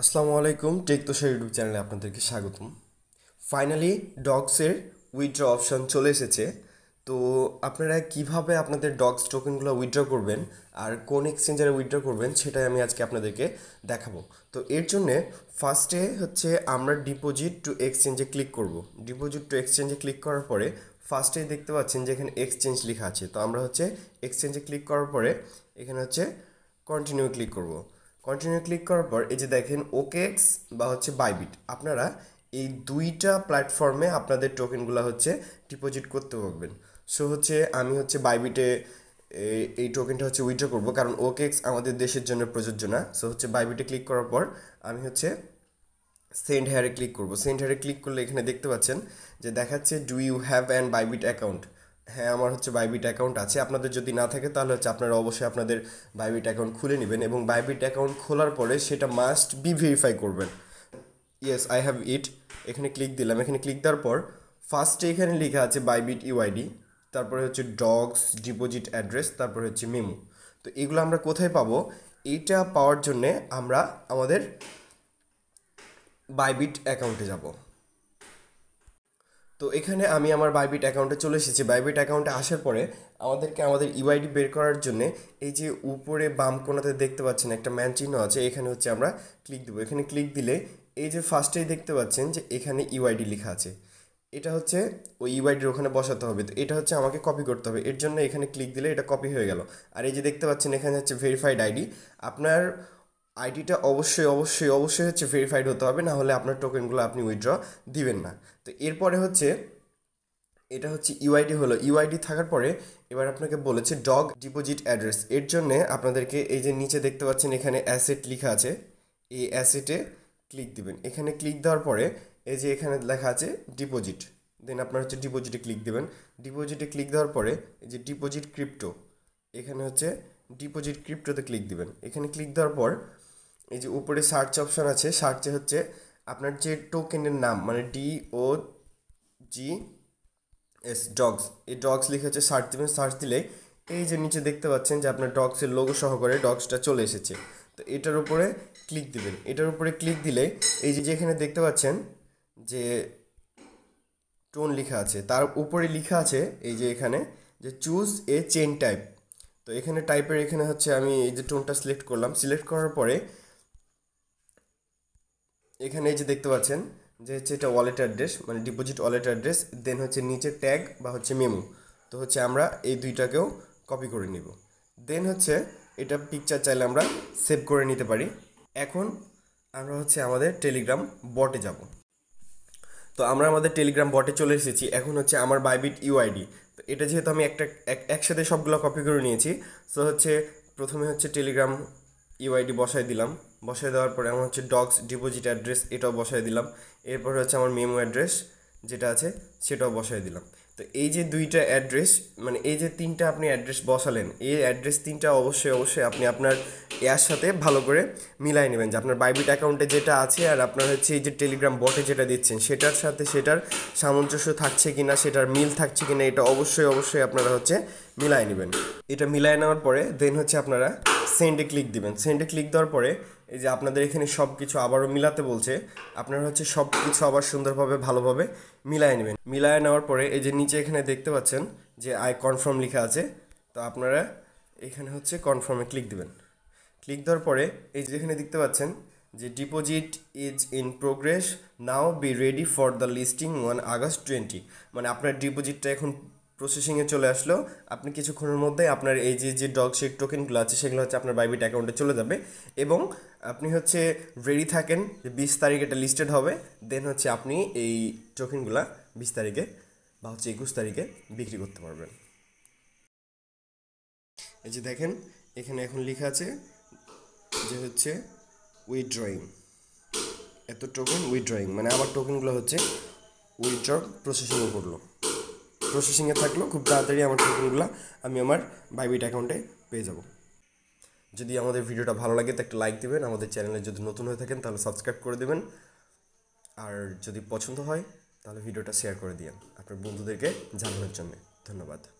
আসসালামু আলাইকুম take টেকতোষা YouTube চ্যানেলে আপনাদেরকে স্বাগতম ফাইনালি ডগসের উইথড্র অপশান চলে এসেছে তো আপনারা কিভাবে আপনাদের ডগস টোকেনগুলো উইথড্র করবেন আর কোন এক্সচেঞ্জারে উইথড্র করবেন সেটাই আমি আজকে আপনাদেরকে দেখাবো তো এর জন্যে ফার্স্টে হচ্ছে আমরা ডিপোজিট টু এক্সচেঞ্জে ক্লিক করব ডিপোজিট টু এক্সচেঞ্জে ক্লিক করার পরে ফার্স্টেই দেখতে পাচ্ছেন যে এখানে এক্সচেঞ্জ লেখা আছে তো আমরা হচ্ছে এক্সচেঞ্জে ক্লিক করার পরে এখানে হচ্ছে কন্টিনিউ ক্লিক করবো কন্টিনিউ ক্লিক করার পর এই যে দেখেন ওকেক্স বা হচ্ছে বাইবিট আপনারা এই দুইটা প্ল্যাটফর্মে আপনাদের টোকেনগুলো হচ্ছে ডিপোজিট করতে পারবেন সো হচ্ছে আমি হচ্ছে বাইবিটে এই টোকেনটা হচ্ছে উইথড্র করব কারণ ওকেক্স আমাদের দেশের জন্য প্রযোজ্য না সো হচ্ছে বাইবিটে ক্লিক করার পর আমি হচ্ছে সেন্ড হেয়ারে ক্লিক করব সেন্ড হেয়ারে ক্লিক করলে এখানে দেখতে পাচ্ছেন যে দেখাচ্ছে do you have and Bybit account হ্যাঁ আমার হচ্ছে বাইবিট অ্যাকাউন্ট আছে আপনাদের যদি না থাকে তাহলে হচ্ছে আপনারা অবশ্যই আপনাদের বাইবিট অ্যাকাউন্ট খুলে নেবেন এবং বাইবিট অ্যাকাউন্ট খোলার পরে সেটা মাস্ট বি ভেরিফাই করবেন ইয়েস আই হ্যাভ ইট এখানে ক্লিক দিলাম এখানে ক্লিক দেওয়ার পর ফার্স্টে এখানে লেখা আছে বাইবিট ইউআইডি তারপরে হচ্ছে ডগস ডিপোজিট অ্যাড্রেস তারপরে হচ্ছে মেমো তো এগুলো আমরা কোথায় পাবো এইটা পাওয়ার জন্যে আমরা আমাদের বাইবিট অ্যাকাউন্টে যাব তো এখানে আমি আমার বাইবিট অ্যাকাউন্টে চলে এসেছি বাইবিট অ্যাকাউন্টে আসার পরে আমাদেরকে আমাদের ইউআইডি e বের করার জন্য এই যে উপরে বাম কোনাতে দেখতে পাচ্ছেন একটা ম্যান চিহ্ন আছে এখানে হচ্ছে আমরা ক্লিক দেবো এখানে ক্লিক দিলে এই যে ফার্স্টেই দেখতে পাচ্ছেন যে এখানে ইউআইডি e লেখা আছে এটা হচ্ছে ওই ইউআইডির e ওখানে বসাতে হবে তো এটা হচ্ছে আমাকে কপি করতে হবে এর জন্য এখানে ক্লিক দিলে এটা কপি হয়ে গেল আর এই যে দেখতে পাচ্ছেন এখানে হচ্ছে ভেরিফাইড আইডি আপনার আইডিটা অবশ্যই অবশ্যই অবশ্যই হচ্ছে ভেরিফাইড হতে হবে না হলে আপনার টোকেনগুলো আপনি উইথড্র দিবেন না তো এরপরে হচ্ছে এটা হচ্ছে ইউআইডি হলো ইউআইডি থাকার পরে এবার আপনাকে বলেছে ডগ ডিপোজিট অ্যাড্রেস এর জন্যে আপনাদেরকে এই যে নিচে দেখতে পাচ্ছেন এখানে অ্যাসেট লেখা আছে এই অ্যাসেটে ক্লিক দিবেন এখানে ক্লিক দেওয়ার পরে এই যে এখানে লেখা আছে ডিপোজিট দেন আপনার হচ্ছে ডিপোজিটে ক্লিক দেবেন ডিপোজিটে ক্লিক দেওয়ার পরে এই যে ডিপোজিট ক্রিপ্টো এখানে হচ্ছে ডিপোজিট ক্রিপ্টোতে ক্লিক দিবেন এখানে ক্লিক দেওয়ার পর এই যে উপরে সার্চ অপশন আছে সার্চে হচ্ছে আপনার যে টোকেনের নাম মানে D O G S dogs এই ডগস লিখে হচ্ছে সার্চ দেবেন সার্চ দিলে এই যে নিচে দেখতে পাচ্ছেন যে আপনার ডগসের লোগো সহকারে ডগসটা চলে এসেছে তো এটার উপরে ক্লিক দিবেন এটার উপরে ক্লিক দিলে এই যে যেখানে দেখতে পাচ্ছেন যে টোন লেখা আছে তার উপরে লেখা আছে এই যে এখানে যে চুজ এ চেন টাইপ তো এখানে টাইপের এখানে হচ্ছে আমি এই যে টোনটা সিলেক্ট করলাম সিলেক্ট করার পরে এখানে এই যে দেখতে পাচ্ছেন যে হচ্ছে এটা ওয়ালেট অ্যাড্রেস মানে ডিপোজিট ওয়ালেট অ্যাড্রেস দেন হচ্ছে নিচে ট্যাগ বা হচ্ছে মেমো তো হচ্ছে আমরা এই দুইটাকেও কপি করে নিব দেন হচ্ছে এটা পিকচার চাইলে আমরা সেভ করে নিতে পারি এখন আমরা হচ্ছে আমাদের টেলিগ্রাম বটে যাব তো আমরা আমাদের টেলিগ্রাম বটে চলে এসেছি এখন হচ্ছে আমার বাইবিট ইউআইডি তো এটা যেহেতু আমি একটা একসাথে সবগুলো কপি করে নিয়েছি সো হচ্ছে প্রথমে হচ্ছে টেলিগ্রাম ইউআইডি e বসায় দিলাম বসায় দেওয়ার পরে আমার হচ্ছে ডক্স ডিপোজিট অ্যাড্রেস এটাও বসায় দিলাম এরপরে হচ্ছে আমার মেমো অ্যাড্রেস যেটা আছে সেটাও বসায় দিলাম তো এই যে দুইটা অ্যাড্রেস মানে এই যে তিনটা আপনি অ্যাড্রেস বসালেন এই অ্যাড্রেস তিনটা অবশ্যই অবশ্যই আপনি আপনার এর সাথে ভালো করে মিলাই নেবেন যে আপনার বাইবিট অ্যাকাউন্টে যেটা আছে আর আপনার হচ্ছে এই যে টেলিগ্রাম বটে যেটা দিচ্ছেন সেটার সাথে সেটার সামঞ্জস্য থাকছে কি না সেটার মিল থাকছে কি না এটা অবশ্যই অবশ্যই আপনারা হচ্ছে মিলাই নেবেন এটা মিলাই নেওয়ার পরে দেন হচ্ছে আপনারা সেন্ডে ক্লিক দিবেন সেন্ডে ক্লিক দেওয়ার পরে এই যে আপনাদের এখানে সব কিছু আবারও মিলাতে বলছে আপনারা হচ্ছে সব কিছু আবার সুন্দরভাবে ভালোভাবে মিলায় নেবেন মিলায় নেওয়ার পরে এই যে নিচে এখানে দেখতে পাচ্ছেন যে আই কনফার্ম লেখা আছে তো আপনারা এখানে হচ্ছে কনফার্মে ক্লিক দিবেন ক্লিক দেওয়ার পরে এই যে এখানে দেখতে পাচ্ছেন যে deposit is in progress now be ready for the listing one August twenty মানে আপনার ডিপোজিটটা এখন প্রসেসিংয়ে চলে আসলো আপনি কিছুক্ষণের মধ্যে আপনার এই যে যে ডগ শেক টোকেনগুলো আছে সেগুলো হচ্ছে আপনার বাইবিট অ্যাকাউন্টে চলে যাবে এবং আপনি হচ্ছে রেডি থাকেন যে বিশ তারিখ এটা লিস্টেড হবে দেন হচ্ছে আপনি এই টোকেনগুলো বিশ তারিখে বা হচ্ছে একুশ তারিখে বিক্রি করতে পারবেন এই যে দেখেন এখানে এখন লেখা আছে যে হচ্ছে উইথড্রয়িং এত টোকেন উইথড্রয়িং মানে আমার টোকেনগুলো হচ্ছে উইথড্র প্রসেসিংয়ে করলো প্রসেসিংয়ে থাকলো খুব তাড়াতাড়ি আমার টোকেনগুলো আমি আমার বাইবিট অ্যাকাউন্টে পেয়ে যাব যদি আমাদের ভিডিওটা ভালো লাগে তো একটা লাইক দেবেন আমাদের চ্যানেলে যদি নতুন হয়ে থাকেন তাহলে সাবস্ক্রাইব করে দেবেন আর যদি পছন্দ হয় তাহলে ভিডিওটা শেয়ার করে দিন আপনার বন্ধুদেরকে জানানোর জন্য ধন্যবাদ